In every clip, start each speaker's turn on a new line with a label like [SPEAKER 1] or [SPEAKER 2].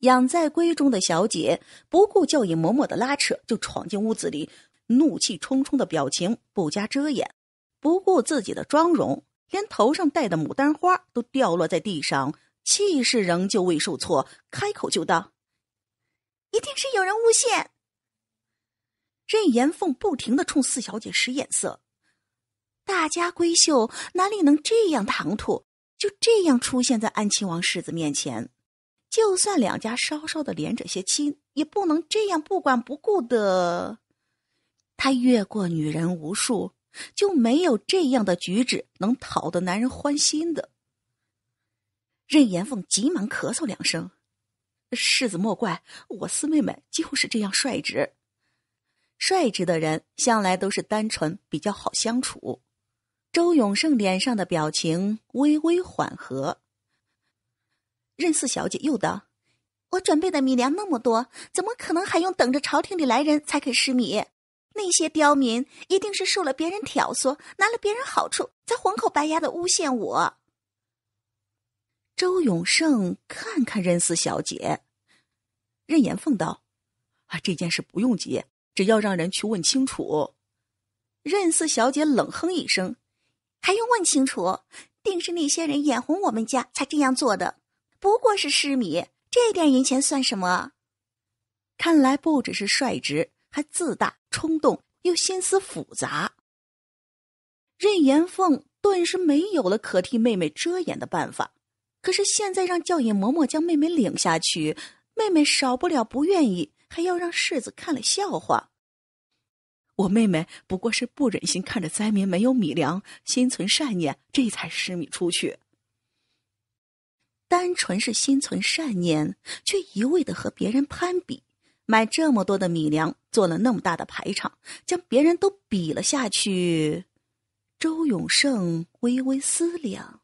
[SPEAKER 1] 养在闺中的小姐不顾教尹嬷嬷的拉扯，就闯进屋子里，怒气冲冲的表情不加遮掩，不顾自己的妆容，连头上戴的牡丹花都掉落在地上，气势仍旧未受挫，开口就道：“一定是有人诬陷。”任延凤不停的冲四小姐使眼色，大家闺秀哪里能这样唐突，就这样出现在安亲王世子面前。就算两家稍稍的连着些亲，也不能这样不管不顾的。他越过女人无数，就没有这样的举止能讨得男人欢心的。任延凤急忙咳嗽两声：“世子莫怪，我四妹妹就是这样率直。率直的人向来都是单纯，比较好相处。”周永胜脸上的表情微微缓和。任四小姐又道：“我准备的米粮那么多，怎么可能还用等着朝廷里来人才肯施米？那些刁民一定是受了别人挑唆，拿了别人好处，才黄口白牙的诬陷我。”周永胜看看任四小姐，任延凤道：“啊，这件事不用急，只要让人去问清楚。”任四小姐冷哼一声：“还用问清楚？定是那些人眼红我们家才这样做的。”不过是失米，这点银钱算什么？看来不只是率直，还自大、冲动，又心思复杂。任延凤顿时没有了可替妹妹遮掩的办法。可是现在让教引嬷嬷将妹妹领下去，妹妹少不了不愿意，还要让世子看了笑话。我妹妹不过是不忍心看着灾民没有米粮，心存善念，这才施米出去。单纯是心存善念，却一味的和别人攀比，买这么多的米粮，做了那么大的排场，将别人都比了下去。周永胜微微思量，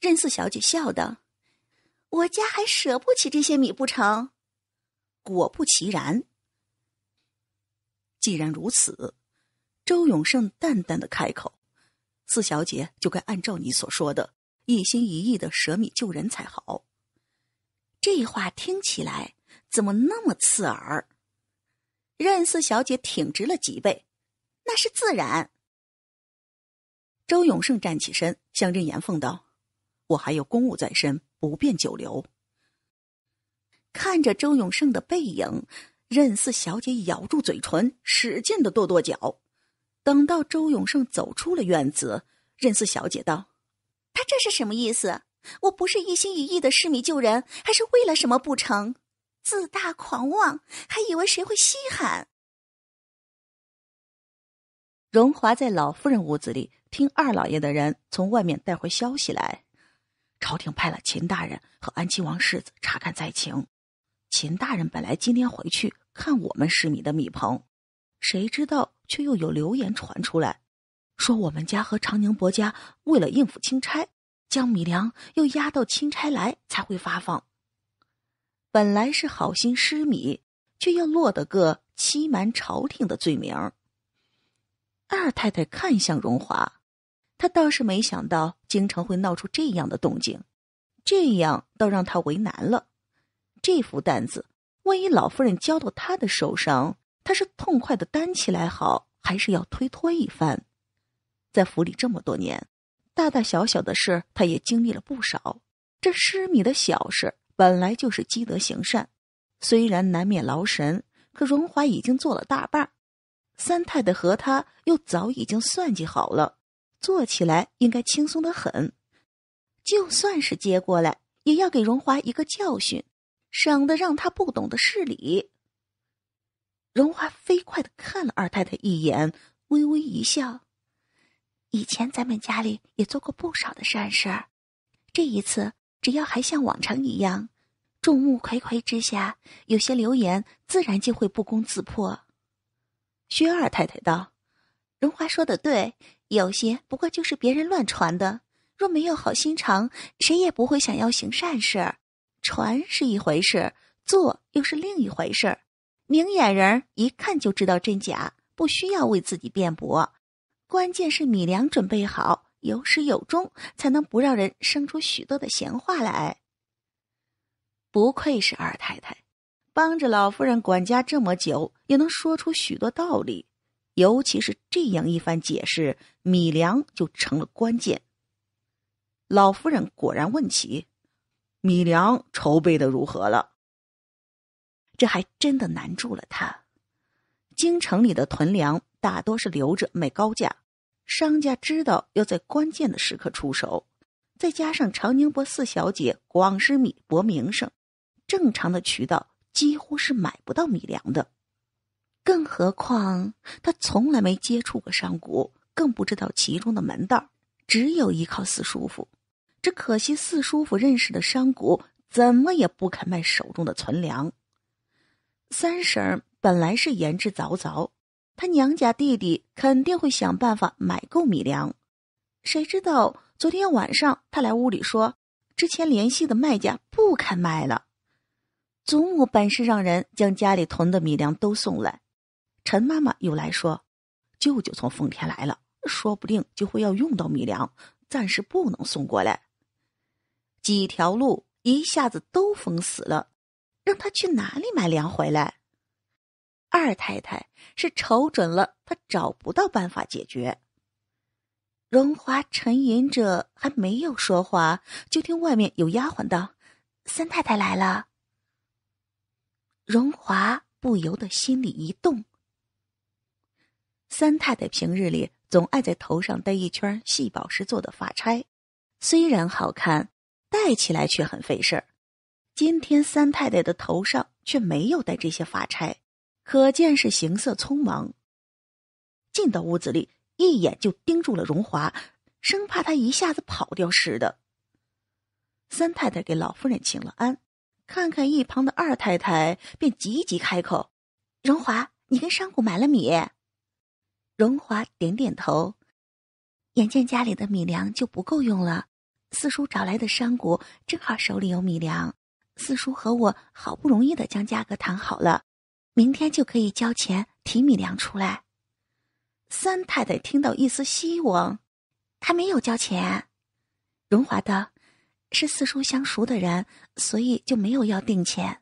[SPEAKER 1] 任四小姐笑道：“我家还舍不起这些米不成？”果不其然。既然如此，周永胜淡淡的开口：“四小姐就该按照你所说的。”一心一意的舍米救人才好。这话听起来怎么那么刺耳？任四小姐挺直了脊背，那是自然。周永胜站起身，向任岩凤道：“我还有公务在身，不便久留。”看着周永胜的背影，任四小姐咬住嘴唇，使劲的跺跺脚。等到周永胜走出了院子，任四小姐道：“”他这是什么意思？我不是一心一意的施米救人，还是为了什么不成？自大狂妄，还以为谁会稀罕？荣华在老夫人屋子里听二老爷的人从外面带回消息来，朝廷派了秦大人和安亲王世子查看灾情。秦大人本来今天回去看我们施米的米棚，谁知道却又有流言传出来。说我们家和长宁伯家为了应付钦差，将米粮又押到钦差来才会发放。本来是好心施米，却要落得个欺瞒朝廷的罪名。二太太看向荣华，她倒是没想到京城会闹出这样的动静，这样倒让她为难了。这副担子，万一老夫人交到她的手上，她是痛快的担起来好，还是要推脱一番？在府里这么多年，大大小小的事，他也经历了不少。这失米的小事本来就是积德行善，虽然难免劳神，可荣华已经做了大半三太太和他又早已经算计好了，做起来应该轻松的很。就算是接过来，也要给荣华一个教训，省得让他不懂得事理。荣华飞快的看了二太太一眼，微微一笑。以前咱们家里也做过不少的善事儿，这一次只要还像往常一样，众目睽睽之下，有些流言自然就会不攻自破。薛二太太道：“荣华说的对，有些不过就是别人乱传的。若没有好心肠，谁也不会想要行善事。传是一回事，做又是另一回事。明眼人一看就知道真假，不需要为自己辩驳。”关键是米粮准备好，有始有终，才能不让人生出许多的闲话来。不愧是二太太，帮着老夫人管家这么久，也能说出许多道理。尤其是这样一番解释，米粮就成了关键。老夫人果然问起米粮筹备的如何了，这还真的难住了她。京城里的囤粮大多是留着卖高价，商家知道要在关键的时刻出手，再加上长宁波四小姐广施米博名声，正常的渠道几乎是买不到米粮的，更何况他从来没接触过商贾，更不知道其中的门道只有依靠四叔父。只可惜四叔父认识的商贾怎么也不肯卖手中的存粮，三婶儿。本来是言之凿凿，他娘家弟弟肯定会想办法买够米粮。谁知道昨天晚上他来屋里说，之前联系的卖家不肯卖了。祖母本是让人将家里囤的米粮都送来，陈妈妈又来说，舅舅从奉天来了，说不定就会要用到米粮，暂时不能送过来。几条路一下子都封死了，让他去哪里买粮回来？二太太是瞅准了，她找不到办法解决。荣华沉吟着，还没有说话，就听外面有丫鬟道：“三太太来了。”荣华不由得心里一动。三太太平日里总爱在头上戴一圈细宝石做的发钗，虽然好看，戴起来却很费事儿。今天三太太的头上却没有戴这些发钗。可见是行色匆忙。进到屋子里，一眼就盯住了荣华，生怕他一下子跑掉似的。三太太给老夫人请了安，看看一旁的二太太，便急急开口：“荣华，你跟山谷买了米？”荣华点点头，眼见家里的米粮就不够用了，四叔找来的山谷正好手里有米粮，四叔和我好不容易的将价格谈好了。明天就可以交钱提米粮出来。三太太听到一丝希望，她没有交钱。荣华道：“是四叔相熟的人，所以就没有要定钱。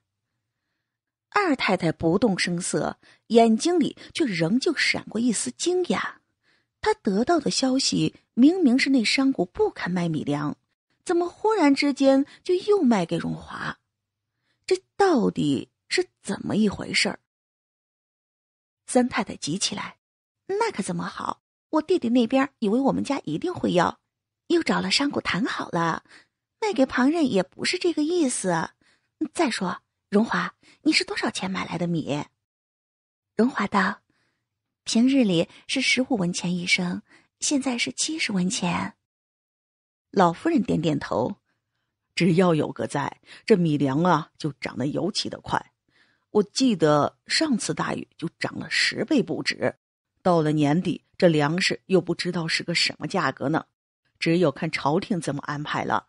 [SPEAKER 1] 二太太不动声色，眼睛里却仍旧闪过一丝惊讶。他得到的消息明明是那商贾不肯卖米粮，怎么忽然之间就又卖给荣华？这到底是怎么一回事儿？三太太急起来，那可怎么好？我弟弟那边以为我们家一定会要，又找了商贾谈好了，卖给旁人也不是这个意思。再说，荣华，你是多少钱买来的米？荣华道：平日里是十五文钱一升，现在是七十文钱。老夫人点点头，只要有个在，这米粮啊就长得尤其的快。我记得上次大雨就涨了十倍不止，到了年底这粮食又不知道是个什么价格呢？只有看朝廷怎么安排了。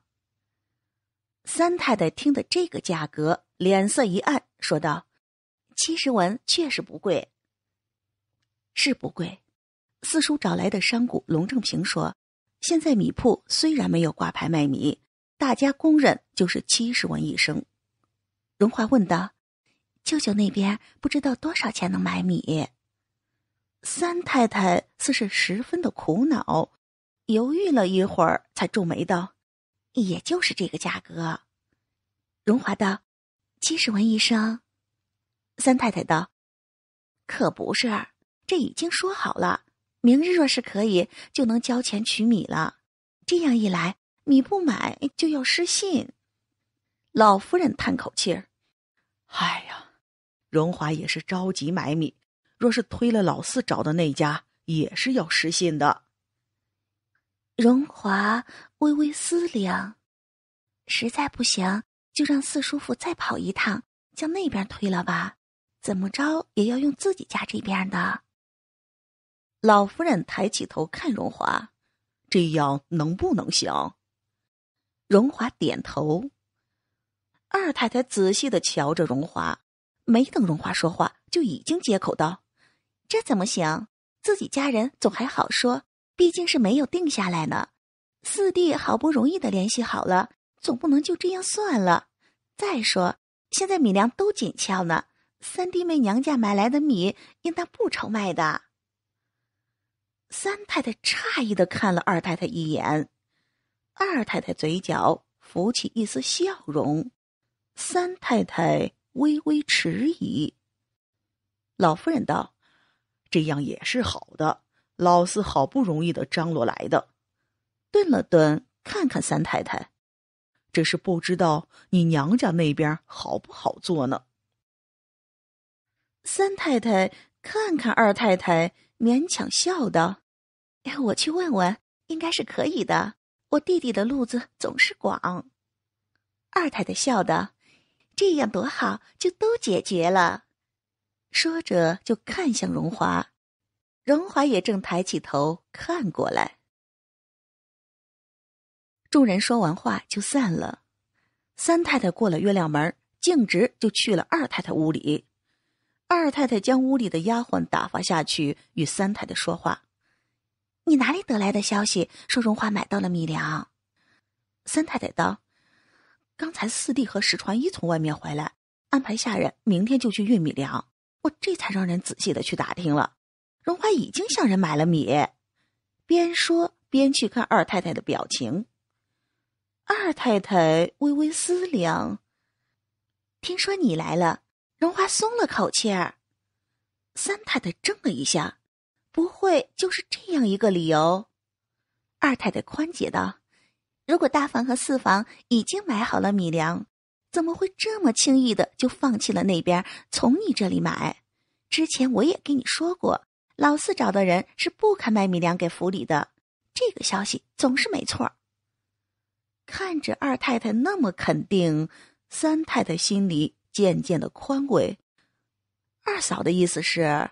[SPEAKER 1] 三太太听的这个价格，脸色一暗，说道：“七十文确实不贵，是不贵。”四叔找来的商贾龙正平说：“现在米铺虽然没有挂牌卖米，大家公认就是七十文一升。”荣华问道。舅舅那边不知道多少钱能买米。三太太似是十分的苦恼，犹豫了一会儿，才皱眉道：“也就是这个价格。”荣华道：“七十文一升。”三太太道：“可不是，这已经说好了。明日若是可以，就能交钱取米了。这样一来，米不买就要失信。”老夫人叹口气儿：“哎呀。”荣华也是着急买米，若是推了老四找的那家，也是要失信的。荣华微微思量，实在不行，就让四叔父再跑一趟，将那边推了吧。怎么着也要用自己家这边的。老夫人抬起头看荣华，这样能不能行？荣华点头。二太太仔细的瞧着荣华。没等荣华说话，就已经接口道：“这怎么行？自己家人总还好说，毕竟是没有定下来呢。四弟好不容易的联系好了，总不能就这样算了。再说现在米粮都紧俏呢，三弟妹娘家买来的米应当不愁卖的。”三太太诧异的看了二太太一眼，二太太嘴角浮起一丝笑容，三太太。微微迟疑。老夫人道：“这样也是好的，老四好不容易的张罗来的。”顿了顿，看看三太太，只是不知道你娘家那边好不好做呢。三太太看看二太太，勉强笑道：“我去问问，应该是可以的。我弟弟的路子总是广。”二太太笑道。这样多好，就都解决了。说着就看向荣华，荣华也正抬起头看过来。众人说完话就散了，三太太过了月亮门，径直就去了二太太屋里。二太太将屋里的丫鬟打发下去，与三太太说话：“你哪里得来的消息，说荣华买到了米粮？”三太太道。刚才四弟和石传一从外面回来，安排下人明天就去运米粮。我这才让人仔细的去打听了，荣华已经向人买了米。边说边去看二太太的表情。二太太微微思量。听说你来了，荣华松了口气儿。三太太怔了一下，不会就是这样一个理由？二太太宽解道。如果大房和四房已经买好了米粮，怎么会这么轻易的就放弃了那边？从你这里买，之前我也跟你说过，老四找的人是不肯卖米粮给府里的，这个消息总是没错。看着二太太那么肯定，三太太心里渐渐的宽慰。二嫂的意思是，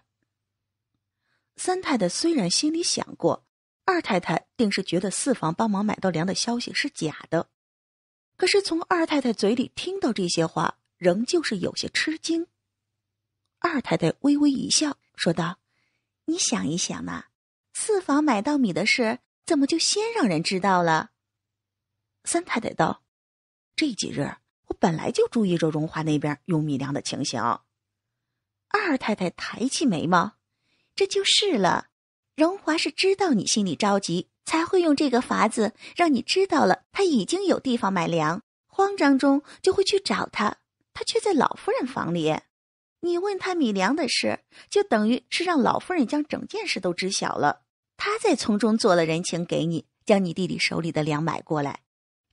[SPEAKER 1] 三太太虽然心里想过。二太太定是觉得四房帮忙买到粮的消息是假的，可是从二太太嘴里听到这些话，仍旧是有些吃惊。二太太微微一笑，说道：“你想一想嘛，四房买到米的事，怎么就先让人知道了？”三太太道：“这几日我本来就注意着荣华那边用米粮的情形。”二太太抬起眉毛：“这就是了。”荣华是知道你心里着急，才会用这个法子让你知道了他已经有地方买粮。慌张中就会去找他，他却在老夫人房里。你问他米粮的事，就等于是让老夫人将整件事都知晓了。他在从中做了人情给你，将你弟弟手里的粮买过来，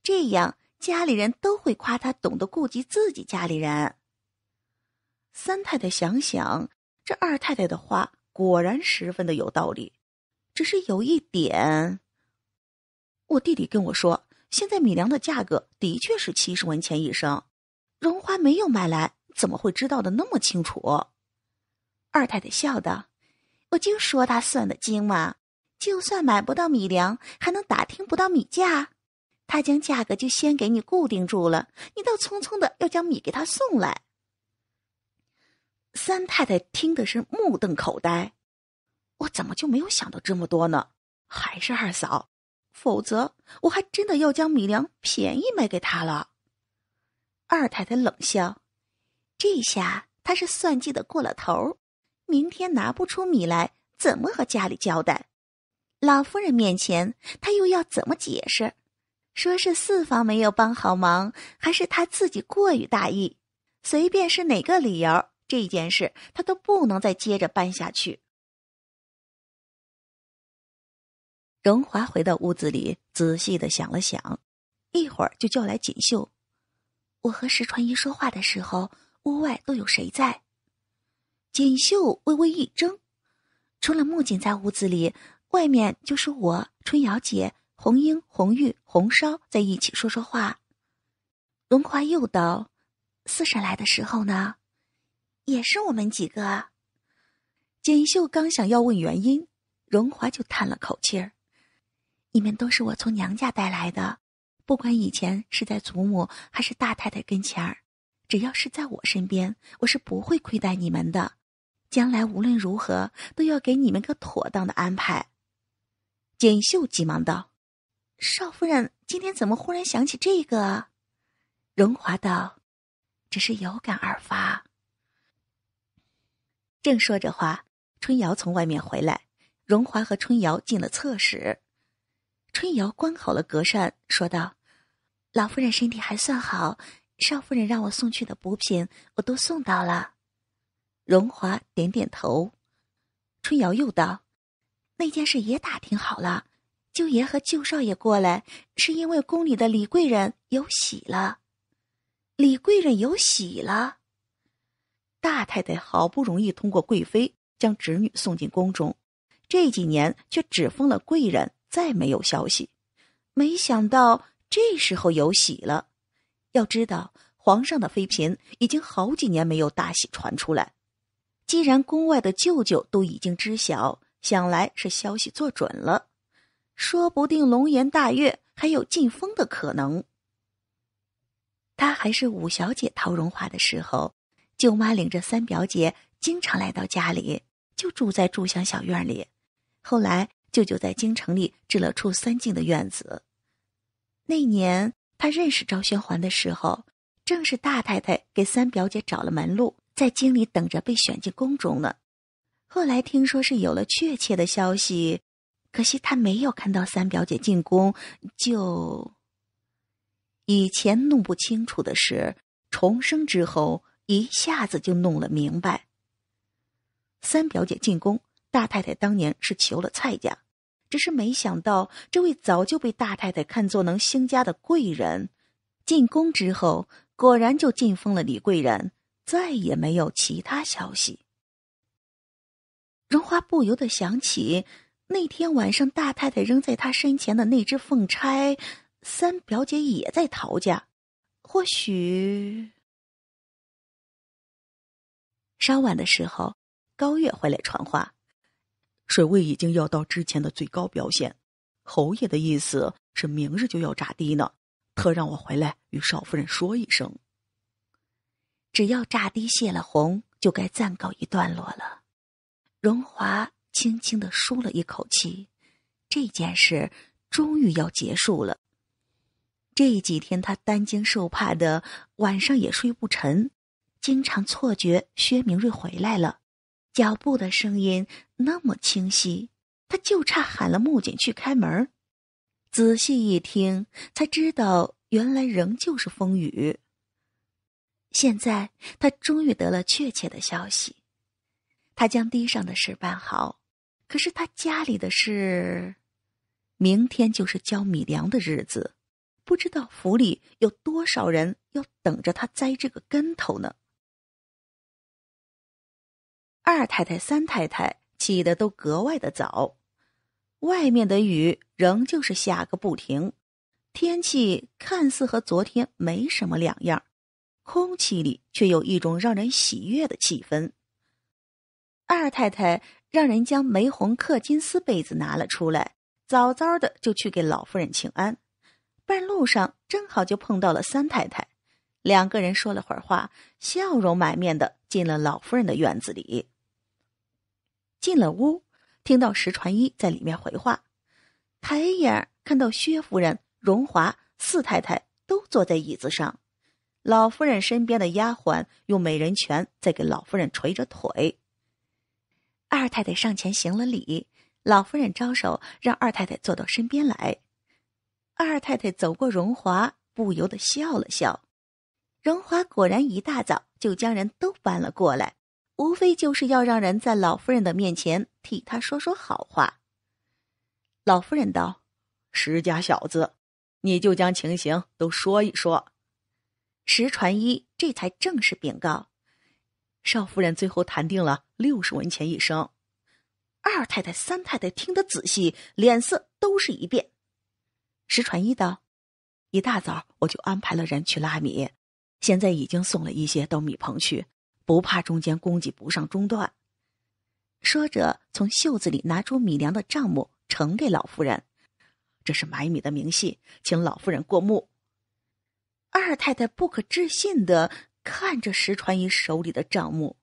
[SPEAKER 1] 这样家里人都会夸他懂得顾及自己家里人。三太太想想这二太太的话。果然十分的有道理，只是有一点。我弟弟跟我说，现在米粮的价格的确是七十文钱一升。荣华没有买来，怎么会知道的那么清楚？二太太笑道：“我就说他算的精嘛，就算买不到米粮，还能打听不到米价？他将价格就先给你固定住了，你倒匆匆的要将米给他送来。”三太太听的是目瞪口呆，我怎么就没有想到这么多呢？还是二嫂，否则我还真的要将米粮便宜卖给他了。二太太冷笑，这下她是算计的过了头。明天拿不出米来，怎么和家里交代？老夫人面前，她又要怎么解释？说是四房没有帮好忙，还是她自己过于大意？随便是哪个理由？这件事他都不能再接着办下去。荣华回到屋子里，仔细的想了想，一会儿就叫来锦绣：“我和石传一说话的时候，屋外都有谁在？”锦绣微微一怔：“除了木槿在屋子里，外面就是我、春瑶姐、红英、红玉、红烧在一起说说话。”荣华又道：“四婶来的时候呢？”也是我们几个。锦绣刚想要问原因，荣华就叹了口气儿：“你们都是我从娘家带来的，不管以前是在祖母还是大太太跟前儿，只要是在我身边，我是不会亏待你们的。将来无论如何都要给你们个妥当的安排。”锦绣急忙道：“少夫人今天怎么忽然想起这个？”荣华道：“只是有感而发。”正说着话，春瑶从外面回来。荣华和春瑶进了侧室，春瑶关好了隔扇，说道：“老夫人身体还算好，少夫人让我送去的补品我都送到了。”荣华点点头。春瑶又道：“那件事也打听好了，舅爷和舅少爷过来，是因为宫里的李贵人有喜了。李贵人有喜了。”大太太好不容易通过贵妃将侄女送进宫中，这几年却只封了贵人，再没有消息。没想到这时候有喜了。要知道，皇上的妃嫔已经好几年没有大喜传出来。既然宫外的舅舅都已经知晓，想来是消息做准了。说不定龙颜大悦，还有进封的可能。他还是五小姐陶荣华的时候。舅妈领着三表姐经常来到家里，就住在住香小院里。后来舅舅在京城里置了处三进的院子。那年他认识赵宣环的时候，正是大太太给三表姐找了门路，在京里等着被选进宫中呢。后来听说是有了确切的消息，可惜他没有看到三表姐进宫。就以前弄不清楚的是，重生之后。一下子就弄了明白。三表姐进宫，大太太当年是求了蔡家，只是没想到这位早就被大太太看作能兴家的贵人，进宫之后果然就进封了李贵人，再也没有其他消息。荣华不由得想起那天晚上大太太扔在他身前的那只凤钗，三表姐也在陶家，或许……稍晚的时候，高月回来传话，水位已经要到之前的最高表现。侯爷的意思是明日就要炸堤呢，特让我回来与少夫人说一声。只要炸堤泄了洪，就该暂告一段落了。荣华轻轻的舒了一口气，这件事终于要结束了。这几天他担惊受怕的，晚上也睡不沉。经常错觉薛明瑞回来了，脚步的声音那么清晰，他就差喊了木槿去开门。仔细一听，才知道原来仍旧是风雨。现在他终于得了确切的消息，他将地上的事办好，可是他家里的事，明天就是交米粮的日子，不知道府里有多少人要等着他栽这个跟头呢。二太太、三太太起得都格外的早，外面的雨仍旧是下个不停，天气看似和昨天没什么两样，空气里却有一种让人喜悦的气氛。二太太让人将玫红克金丝被子拿了出来，早早的就去给老夫人请安，半路上正好就碰到了三太太，两个人说了会儿话，笑容满面的进了老夫人的院子里。进了屋，听到石传一在里面回话，抬眼看到薛夫人、荣华、四太太都坐在椅子上，老夫人身边的丫鬟用美人拳在给老夫人捶着腿。二太太上前行了礼，老夫人招手让二太太坐到身边来。二太太走过荣华，不由得笑了笑。荣华果然一大早就将人都搬了过来。无非就是要让人在老夫人的面前替他说说好话。老夫人道：“石家小子，你就将情形都说一说。”石传一这才正式禀告。少夫人最后谈定了六十文钱一升。二太太、三太太听得仔细，脸色都是一变。石传一道：“一大早我就安排了人去拉米，现在已经送了一些到米棚去。”不怕中间供给不上中断。说着，从袖子里拿出米粮的账目呈给老夫人，这是买米的明细，请老夫人过目。二太太不可置信地看着石传一手里的账目。